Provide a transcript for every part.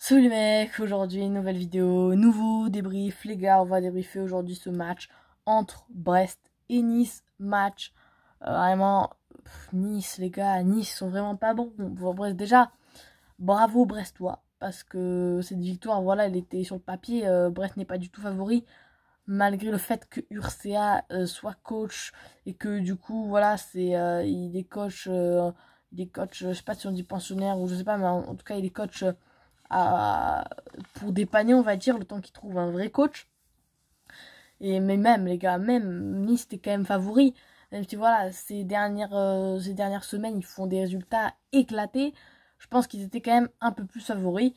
Salut les mecs, aujourd'hui nouvelle vidéo, nouveau débrief. Les gars, on va débriefer aujourd'hui ce match entre Brest et Nice. Match euh, vraiment Nice, les gars, Nice sont vraiment pas bons. Bon, Brest déjà, bravo Brestois parce que cette victoire, voilà, elle était sur le papier. Euh, Brest n'est pas du tout favori malgré le fait que Urcea euh, soit coach et que du coup, voilà, c'est il est coach, il coach, je sais pas si on dit pensionnaire ou je sais pas, mais en tout cas, il est coach à, pour dépanner, on va dire, le temps qu'ils trouvent un vrai coach. Et, mais même, les gars, même Nice était quand même favori. Même si voilà, ces dernières, euh, ces dernières semaines, ils font des résultats éclatés. Je pense qu'ils étaient quand même un peu plus favoris.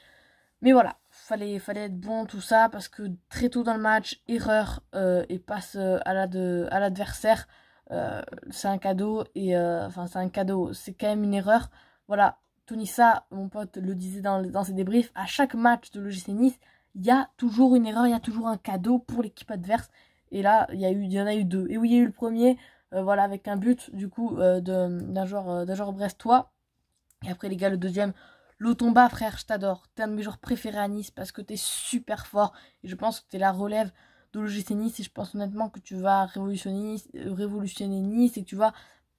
Mais voilà, fallait, fallait être bon, tout ça, parce que très tôt dans le match, erreur euh, et passe euh, à l'adversaire. euh, c'est un cadeau et enfin c'est un cadeau c'est quand même une erreur voilà Tony mon pote le disait dans, ses débriefs, à chaque match de l'OGC Nice, il y a toujours une erreur, il y a toujours un cadeau pour l'équipe adverse. Et là, il y, y en a eu deux. Et oui, il y a eu le premier, euh, voilà, avec un but du coup euh, euh, d'un joueur, brestois. Et après, les gars, le deuxième, Lotomba, frère, je t'adore. T'es un de mes joueurs préférés à Nice parce que t'es super fort. Et je pense que t'es la relève de l'OGC Nice. Et je pense honnêtement que tu vas révolutionner, Nice et que tu vas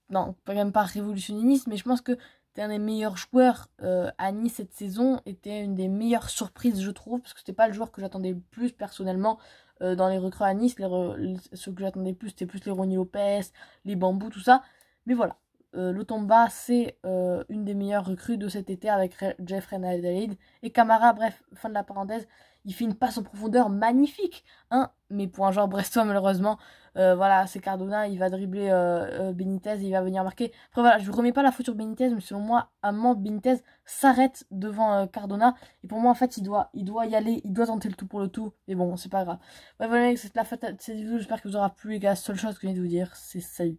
non, pas même pas révolutionner Nice, mais je pense que un des meilleurs joueurs euh, à Nice cette saison, était une des meilleures surprises, je trouve, parce que c'était pas le joueur que j'attendais le plus personnellement euh, dans les recrues à Nice. ce que j'attendais le plus, c'était plus les Ronnie Lopez, les Bambous, tout ça. Mais voilà, euh, Tomba, c'est euh, une des meilleures recrues de cet été avec Jeffrey Nadalid et Camara. Bref, fin de la parenthèse il fait une passe en profondeur magnifique, hein mais pour un joueur brestois malheureusement, euh, voilà, c'est Cardona, il va dribbler Benitez euh, euh, Benitez, il va venir marquer. Après voilà, je vous remets pas la faute sur Benitez, mais selon moi, à moment Benitez s'arrête devant Cardona et pour moi en fait, il doit il doit y aller, il doit tenter le tout pour le tout, mais bon, c'est pas grave. voilà, c'est la fin de cette vidéo, j'espère que vous aura plu les gars, seule chose que je viens de vous dire, c'est salut.